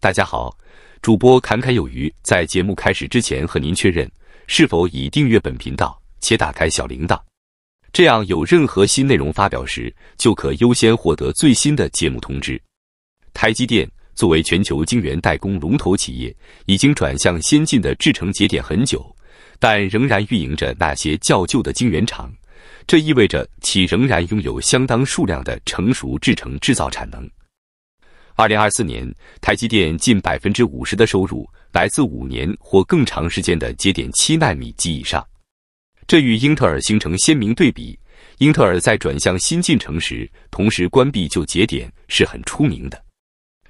大家好，主播侃侃有余。在节目开始之前，和您确认是否已订阅本频道且打开小铃铛，这样有任何新内容发表时，就可优先获得最新的节目通知。台积电作为全球晶圆代工龙头企业，已经转向先进的制程节点很久，但仍然运营着那些较旧的晶圆厂，这意味着其仍然拥有相当数量的成熟制程制造产能。二零二四年，台积电近百分之五十的收入来自五年或更长时间的节点七纳米及以上。这与英特尔形成鲜明对比。英特尔在转向新进程时，同时关闭旧节点是很出名的。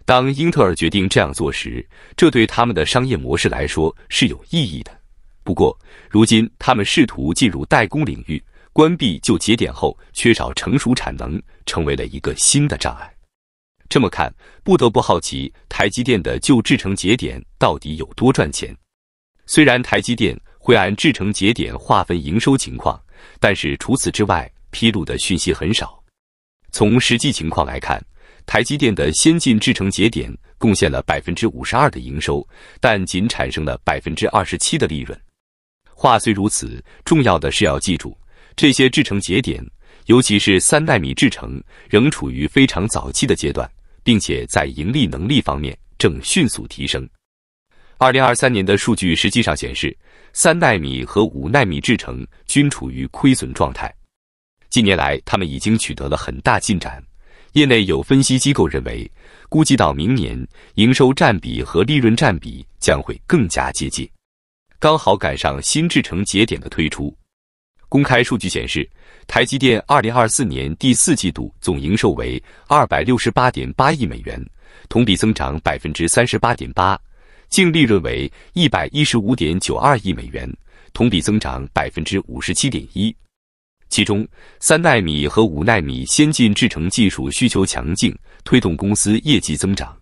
当英特尔决定这样做时，这对他们的商业模式来说是有意义的。不过，如今他们试图进入代工领域，关闭旧节点后缺少成熟产能，成为了一个新的障碍。这么看，不得不好奇台积电的旧制程节点到底有多赚钱。虽然台积电会按制程节点划分营收情况，但是除此之外披露的讯息很少。从实际情况来看，台积电的先进制程节点贡献了百分之五十二的营收，但仅产生了百分之二十七的利润。话虽如此，重要的是要记住，这些制程节点，尤其是三纳米制程，仍处于非常早期的阶段。并且在盈利能力方面正迅速提升。二零二三年的数据实际上显示，三纳米和五纳米制程均处于亏损状态。近年来，他们已经取得了很大进展。业内有分析机构认为，估计到明年，营收占比和利润占比将会更加接近，刚好赶上新制程节点的推出。公开数据显示。台积电二零二四年第四季度总营收为二百六十八点八亿美元，同比增长百分之三十八点八，净利润为一百一十五点九二亿美元，同比增长百分之五十七点一。其中，三纳米和五纳米先进制程技术需求强劲，推动公司业绩增长。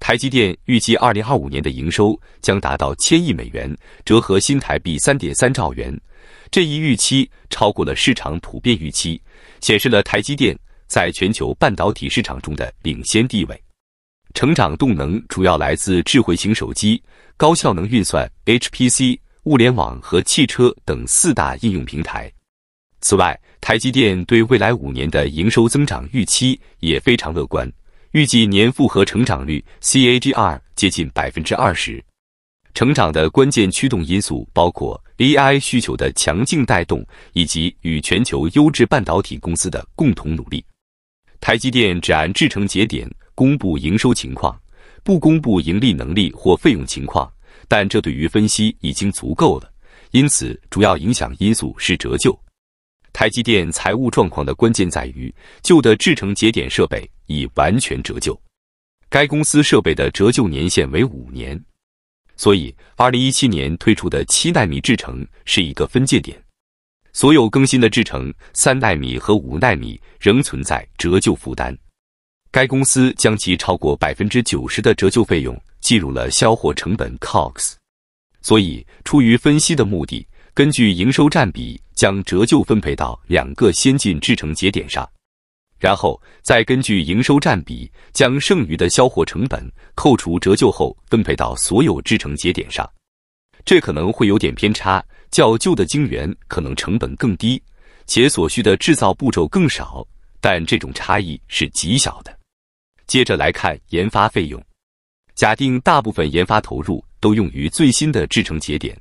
台积电预计，二零二五年的营收将达到千亿美元，折合新台币三点三兆元。这一预期超过了市场普遍预期，显示了台积电在全球半导体市场中的领先地位。成长动能主要来自智慧型手机、高效能运算 （HPC）、物联网和汽车等四大应用平台。此外，台积电对未来五年的营收增长预期也非常乐观。预计年复合成长率 （CAGR） 接近百分之二十。成长的关键驱动因素包括 AI 需求的强劲带动，以及与全球优质半导体公司的共同努力。台积电只按制程节点公布营收情况，不公布盈利能力或费用情况，但这对于分析已经足够了。因此，主要影响因素是折旧。台积电财务状况的关键在于旧的制程节点设备已完全折旧。该公司设备的折旧年限为五年，所以2017年推出的七纳米制程是一个分界点。所有更新的制程三纳米和五纳米仍存在折旧负担。该公司将其超过百分之九十的折旧费用计入了销货成本 （COGS）。所以，出于分析的目的，根据营收占比。将折旧分配到两个先进制程节点上，然后再根据营收占比，将剩余的销货成本扣除折旧后分配到所有制成节点上。这可能会有点偏差，较旧的晶圆可能成本更低，且所需的制造步骤更少，但这种差异是极小的。接着来看研发费用，假定大部分研发投入都用于最新的制成节点。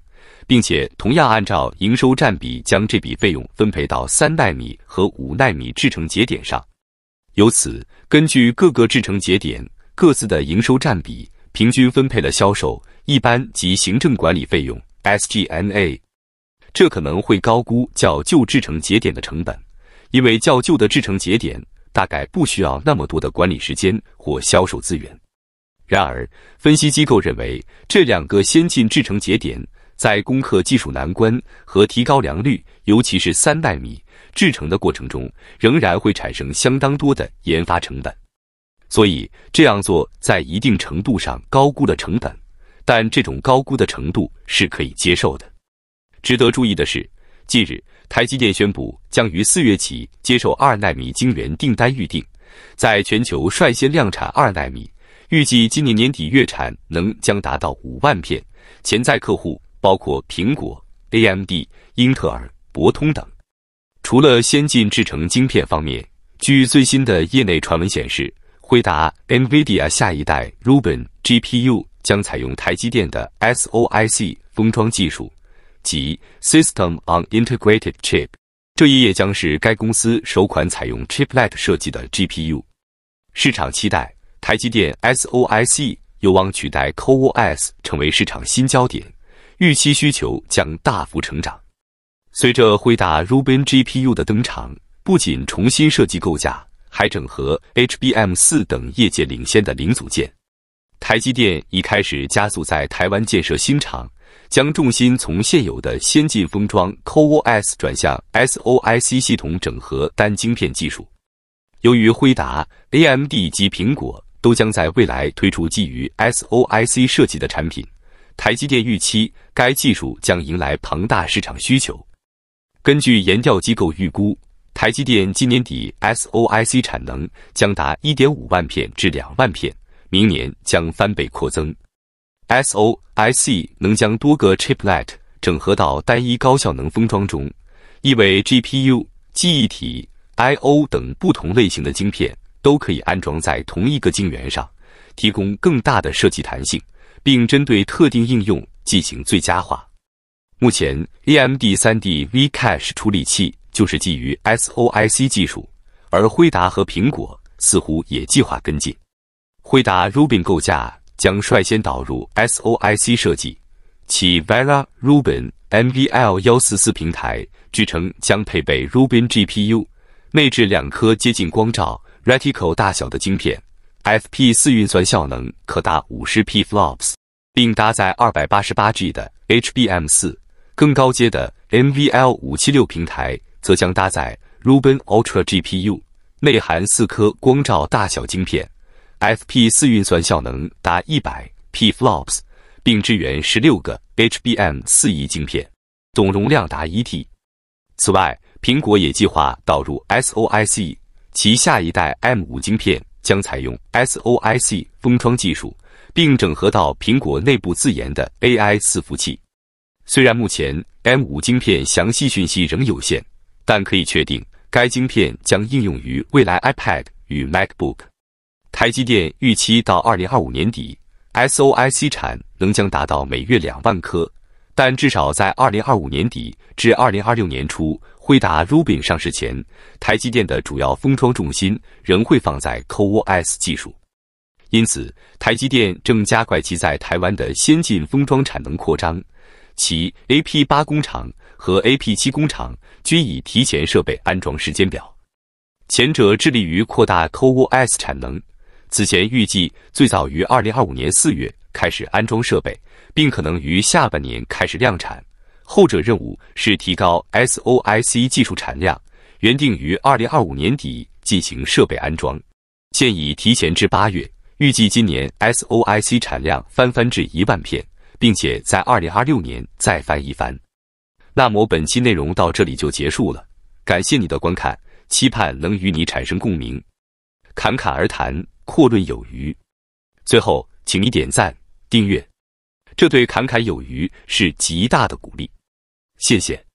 并且同样按照营收占比将这笔费用分配到三纳米和五纳米制程节点上，由此根据各个制程节点各自的营收占比，平均分配了销售一般及行政管理费用 （SG&A）。这可能会高估较旧制程节点的成本，因为较旧的制程节点大概不需要那么多的管理时间或销售资源。然而，分析机构认为这两个先进制程节点。在攻克技术难关和提高良率，尤其是三纳米制成的过程中，仍然会产生相当多的研发成本。所以这样做在一定程度上高估了成本，但这种高估的程度是可以接受的。值得注意的是，近日台积电宣布将于四月起接受二纳米晶圆订单预订，在全球率先量产二纳米，预计今年年底月产能将达到五万片，潜在客户。包括苹果、AMD、英特尔、博通等。除了先进制程晶片方面，据最新的业内传闻显示，辉达 NVIDIA 下一代 Ruben GPU 将采用台积电的 SOIC 封装技术，即 System on Integrated Chip。这一也将是该公司首款采用 Chiplet 设计的 GPU。市场期待台积电 SOIC 有望取代 CoWoS 成为市场新焦点。预期需求将大幅成长。随着辉达 Rubin GPU 的登场，不仅重新设计构架，还整合 HBM4 等业界领先的零组件。台积电已开始加速在台湾建设新厂，将重心从现有的先进封装 CoWoS 转向 SOIC 系统整合单晶片技术。由于辉达、AMD 及苹果都将在未来推出基于 SOIC 设计的产品。台积电预期，该技术将迎来庞大市场需求。根据研调机构预估，台积电今年底 SOI C 产能将达1.5万片至2万片，明年将翻倍扩增。SOI C 能将多个 chiplet 整合到单一高效能封装中，意味 GPU、记忆体、I O 等不同类型的晶片都可以安装在同一个晶圆上，提供更大的设计弹性。并针对特定应用进行最佳化。目前，AMD 3D V Cache 处理器就是基于 SOIC 技术，而辉达和苹果似乎也计划跟进。惠达 Ruben 构架将率先导入 SOIC 设计，其 Vera Ruben MVL 幺四四平台支撑将配备 Ruben GPU，内置两颗接近光照 Reticle 大小的晶片。FP4 运算效能可达 50pFLOPS，并搭载 288G 的 HBM4。更高阶的 MVL576 平台则将搭载 Ruben Ultra GPU，内含四颗光照大小晶片，FP4 运算效能达 100pFLOPS，并支援16个 HBM4E 晶片，总容量达 1T。此外，苹果也计划导入 SOIC，其下一代 M5 晶片。将采用 S O I C 封装技术，并整合到苹果内部自研的 A I 伺服器。虽然目前 M 五晶片详细讯息仍有限，但可以确定该晶片将应用于未来 iPad 与 Mac Book。台积电预期到二零二五年底，S O I C 产能将达到每月两万颗。但至少在二零二五年底至二零二六年初，辉达 r u b i n 上市前，台积电的主要封装重心仍会放在 CoWoS 技术。因此，台积电正加快其在台湾的先进封装产能扩张，其 A P 八工厂和 A P 七工厂均已提前设备安装时间表。前者致力于扩大 CoWoS 产能，此前预计最早于二零二五年四月开始安装设备。并可能于下半年开始量产。后者任务是提高 SOI C 技术产量，原定于2025年底进行设备安装，现已提前至八月。预计今年 SOI C 产量翻番至一万片，并且在2026年再翻一番。那么本期内容到这里就结束了，感谢你的观看，期盼能与你产生共鸣。侃侃而谈，阔论有余。最后，请你点赞、订阅。这对侃侃有余是极大的鼓励，谢谢。